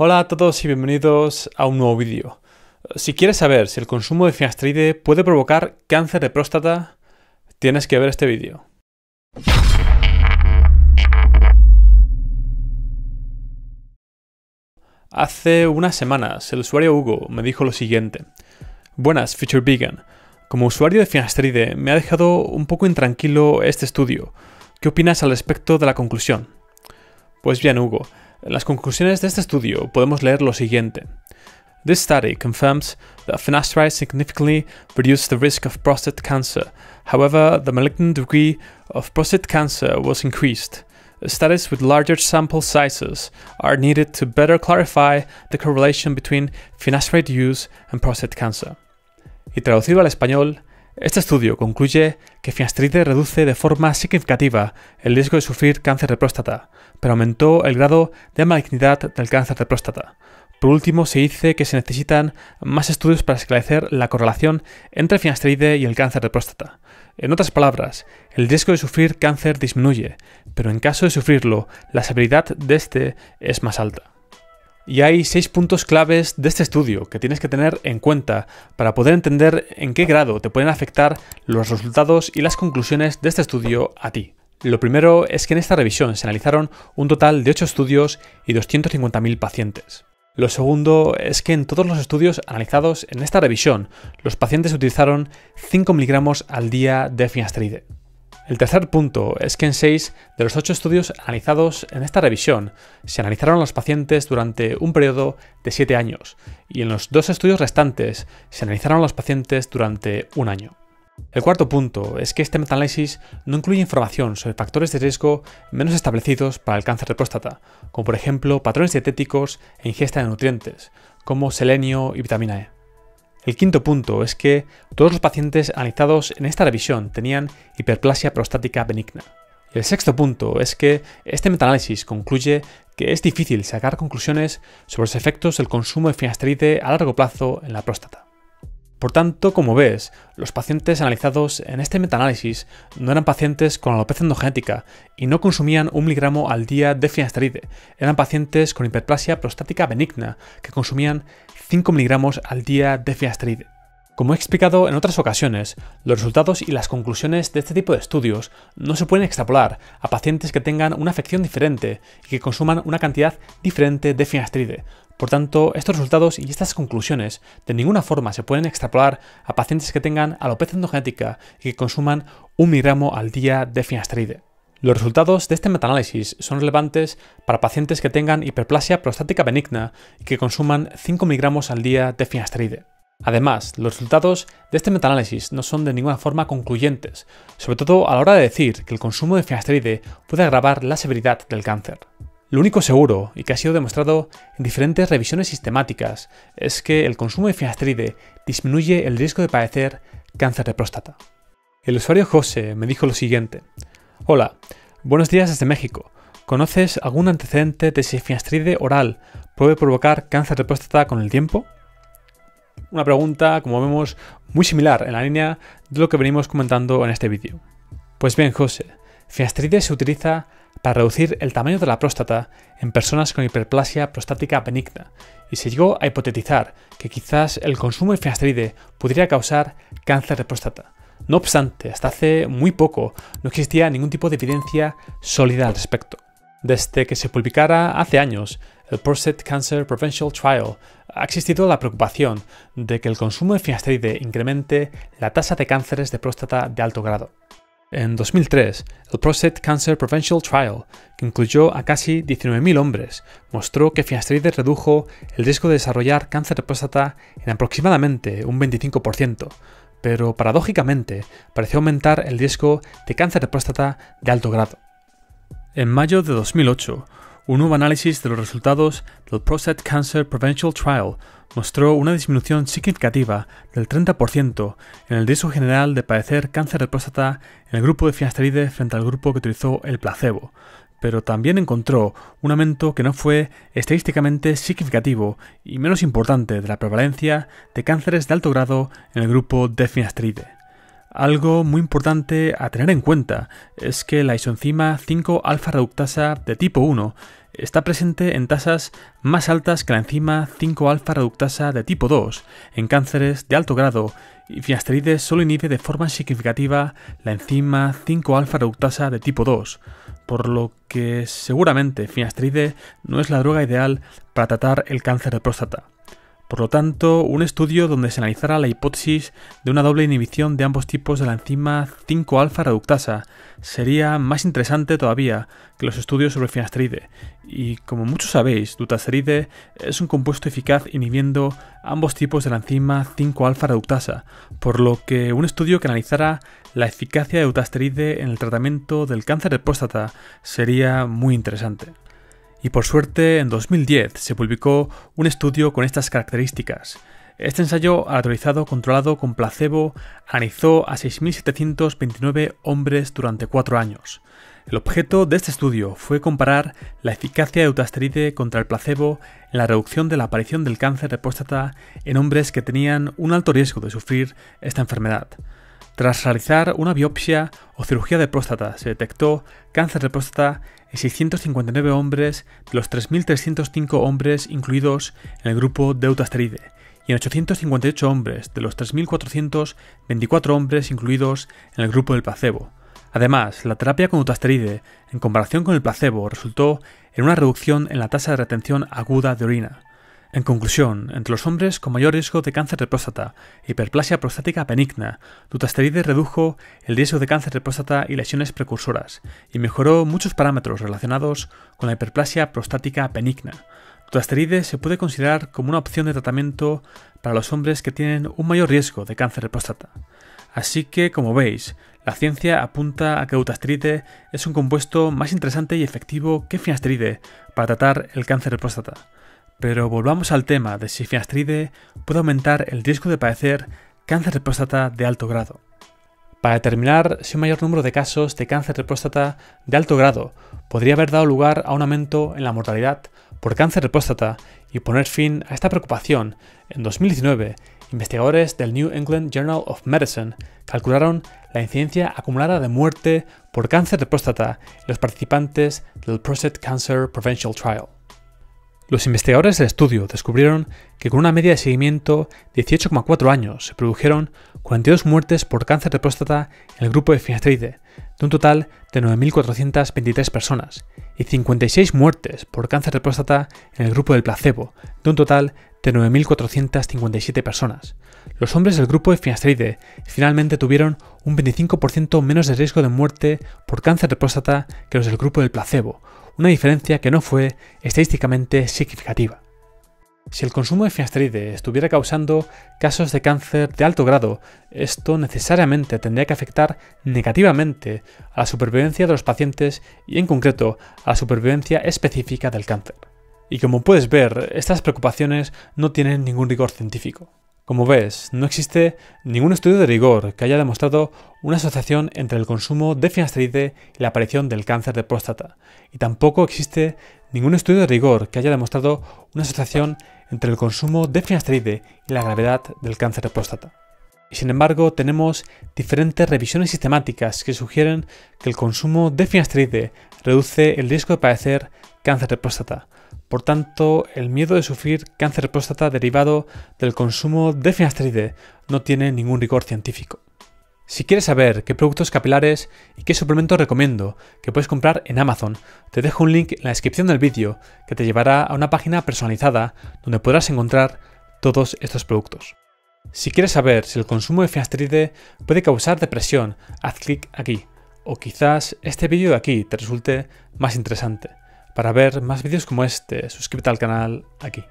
Hola a todos y bienvenidos a un nuevo vídeo. Si quieres saber si el consumo de finasteride puede provocar cáncer de próstata, tienes que ver este vídeo. Hace unas semanas el usuario Hugo me dijo lo siguiente. Buenas, Future Vegan. Como usuario de finasteride me ha dejado un poco intranquilo este estudio. ¿Qué opinas al respecto de la conclusión? Pues bien, Hugo, En las conclusiones de este estudio podemos leer lo siguiente. This study confirms that finasteride significantly reduced the risk of prostate cancer. However, the malignant degree of prostate cancer was increased. Studies with larger sample sizes are needed to better clarify the correlation between finasteride use and prostate cancer. Y traducido al español, Este estudio concluye que Finasteride reduce de forma significativa el riesgo de sufrir cáncer de próstata, pero aumentó el grado de malignidad del cáncer de próstata. Por último, se dice que se necesitan más estudios para esclarecer la correlación entre finasteride y el cáncer de próstata. En otras palabras, el riesgo de sufrir cáncer disminuye, pero en caso de sufrirlo, la severidad de este es más alta. Y hay seis puntos claves de este estudio que tienes que tener en cuenta para poder entender en qué grado te pueden afectar los resultados y las conclusiones de este estudio a ti. Lo primero es que en esta revisión se analizaron un total de 8 estudios y 250.000 pacientes. Lo segundo es que en todos los estudios analizados en esta revisión, los pacientes utilizaron 5 miligramos al día de finasteride. El tercer punto es que en seis de los ocho estudios analizados en esta revisión se analizaron los pacientes durante un periodo de siete años y en los dos estudios restantes se analizaron los pacientes durante un año. El cuarto punto es que este metanálisis no incluye información sobre factores de riesgo menos establecidos para el cáncer de próstata, como por ejemplo patrones dietéticos e ingesta de nutrientes, como selenio y vitamina E. El quinto punto es que todos los pacientes analizados en esta revisión tenían hiperplasia prostática benigna. El sexto punto es que este metaanálisis concluye que es difícil sacar conclusiones sobre los efectos del consumo de finasteride a largo plazo en la próstata. Por tanto, como ves, los pacientes analizados en este metaanálisis no eran pacientes con alopecia endogenética y no consumían un miligramo al día de finasteride, eran pacientes con hiperplasia prostática benigna que consumían 5 miligramos al día de finasteride. Como he explicado en otras ocasiones, los resultados y las conclusiones de este tipo de estudios no se pueden extrapolar a pacientes que tengan una afección diferente y que consuman una cantidad diferente de finasteride. Por tanto, estos resultados y estas conclusiones de ninguna forma se pueden extrapolar a pacientes que tengan alopecia endogenética y que consuman un miligramo al día de finasteride. Los resultados de este metaanálisis son relevantes para pacientes que tengan hiperplasia prostática benigna y que consuman 5 miligramos al día de finasteride. Además, los resultados de este metaanálisis no son de ninguna forma concluyentes, sobre todo a la hora de decir que el consumo de finasteride puede agravar la severidad del cáncer. Lo único seguro, y que ha sido demostrado en diferentes revisiones sistemáticas, es que el consumo de finasteride disminuye el riesgo de padecer cáncer de próstata. El usuario José me dijo lo siguiente. Hola, buenos días desde México. ¿Conoces algún antecedente de si finasteride oral puede provocar cáncer de próstata con el tiempo? Una pregunta, como vemos, muy similar en la línea de lo que venimos comentando en este vídeo. Pues bien, José, finasteride se utiliza para reducir el tamaño de la próstata en personas con hiperplasia prostática benigna, y se llegó a hipotetizar que quizás el consumo de finasteride podría causar cáncer de próstata. No obstante, hasta hace muy poco no existía ningún tipo de evidencia sólida al respecto. Desde que se publicara hace años el Prostate Cancer Provincial Trial, ha existido la preocupación de que el consumo de finasteride incremente la tasa de cánceres de próstata de alto grado. En 2003, el Prostate Cancer Provincial Trial, que incluyó a casi 19.000 hombres, mostró que finasteride redujo el riesgo de desarrollar cáncer de próstata en aproximadamente un 25%, pero paradójicamente pareció aumentar el riesgo de cáncer de próstata de alto grado. En mayo de 2008, un nuevo análisis de los resultados del Prostate Cancer Prevention Trial mostró una disminución significativa del 30% en el riesgo general de padecer cáncer de próstata en el grupo de finasteride frente al grupo que utilizó el placebo, pero también encontró un aumento que no fue estadísticamente significativo y menos importante de la prevalencia de cánceres de alto grado en el grupo de finasteride. Algo muy importante a tener en cuenta es que la isoenzima 5-alfa reductasa de tipo 1 está presente en tasas más altas que la enzima 5-alfa reductasa de tipo 2, en cánceres de alto grado, y finasteride solo inhibe de forma significativa la enzima 5-alfa reductasa de tipo 2, por lo que seguramente finasteride no es la droga ideal para tratar el cáncer de próstata. Por lo tanto, un estudio donde se analizara la hipótesis de una doble inhibición de ambos tipos de la enzima 5-alfa reductasa sería más interesante todavía que los estudios sobre finasteride. Y como muchos sabéis, dutasteride es un compuesto eficaz inhibiendo ambos tipos de la enzima 5-alfa reductasa, por lo que un estudio que analizara la eficacia de dutasteride en el tratamiento del cáncer de próstata sería muy interesante. Y por suerte, en 2010 se publicó un estudio con estas características. Este ensayo aleatorizado controlado con placebo analizó a 6.729 hombres durante cuatro años. El objeto de este estudio fue comparar la eficacia de utasteride contra el placebo en la reducción de la aparición del cáncer de próstata en hombres que tenían un alto riesgo de sufrir esta enfermedad. Tras realizar una biopsia o cirugía de próstata, se detectó cáncer de próstata en 659 hombres de los 3.305 hombres incluidos en el grupo de Eutasteride, y en 858 hombres de los 3.424 hombres incluidos en el grupo del placebo. Además, la terapia con utasteride, en comparación con el placebo, resultó en una reducción en la tasa de retención aguda de orina. En conclusión, entre los hombres con mayor riesgo de cáncer de próstata, hiperplasia prostática benigna, dutasteride redujo el riesgo de cáncer de próstata y lesiones precursoras, y mejoró muchos parámetros relacionados con la hiperplasia prostática benigna. Dutasteride se puede considerar como una opción de tratamiento para los hombres que tienen un mayor riesgo de cáncer de próstata. Así que, como veis, la ciencia apunta a que dutasteride es un compuesto más interesante y efectivo que finasteride para tratar el cáncer de próstata. Pero volvamos al tema de si fiastride puede aumentar el riesgo de padecer cáncer de próstata de alto grado. Para determinar si un mayor número de casos de cáncer de próstata de alto grado podría haber dado lugar a un aumento en la mortalidad por cáncer de próstata y poner fin a esta preocupación, en 2019 investigadores del New England Journal of Medicine calcularon la incidencia acumulada de muerte por cáncer de próstata en los participantes del Prostate Cancer Prevention Trial. Los investigadores del estudio descubrieron que con una media de seguimiento de 18,4 años se produjeron 42 muertes por cáncer de próstata en el grupo de finasteride, de un total de 9.423 personas, y 56 muertes por cáncer de próstata en el grupo del placebo, de un total de 9.457 personas. Los hombres del grupo de finasteride finalmente tuvieron un 25% menos de riesgo de muerte por cáncer de próstata que los del grupo del placebo, una diferencia que no fue estadísticamente significativa. Si el consumo de finasteride estuviera causando casos de cáncer de alto grado, esto necesariamente tendría que afectar negativamente a la supervivencia de los pacientes y en concreto a la supervivencia específica del cáncer. Y como puedes ver, estas preocupaciones no tienen ningún rigor científico. Como ves, no existe ningún estudio de rigor que haya demostrado una asociación entre el consumo de finasteride y la aparición del cáncer de próstata, y tampoco existe ningún estudio de rigor que haya demostrado una asociación entre el consumo de finasteride y la gravedad del cáncer de próstata. sin embargo, tenemos diferentes revisiones sistemáticas que sugieren que el consumo de finasteride reduce el riesgo de padecer cáncer de próstata, por tanto, el miedo de sufrir cáncer de próstata derivado del consumo de finasteride no tiene ningún rigor científico. Si quieres saber qué productos capilares y qué suplementos recomiendo que puedes comprar en Amazon, te dejo un link en la descripción del vídeo que te llevará a una página personalizada donde podrás encontrar todos estos productos. Si quieres saber si el consumo de finasteride puede causar depresión, haz clic aquí, o quizás este vídeo de aquí te resulte más interesante. Para ver más vídeos como este, suscríbete al canal aquí.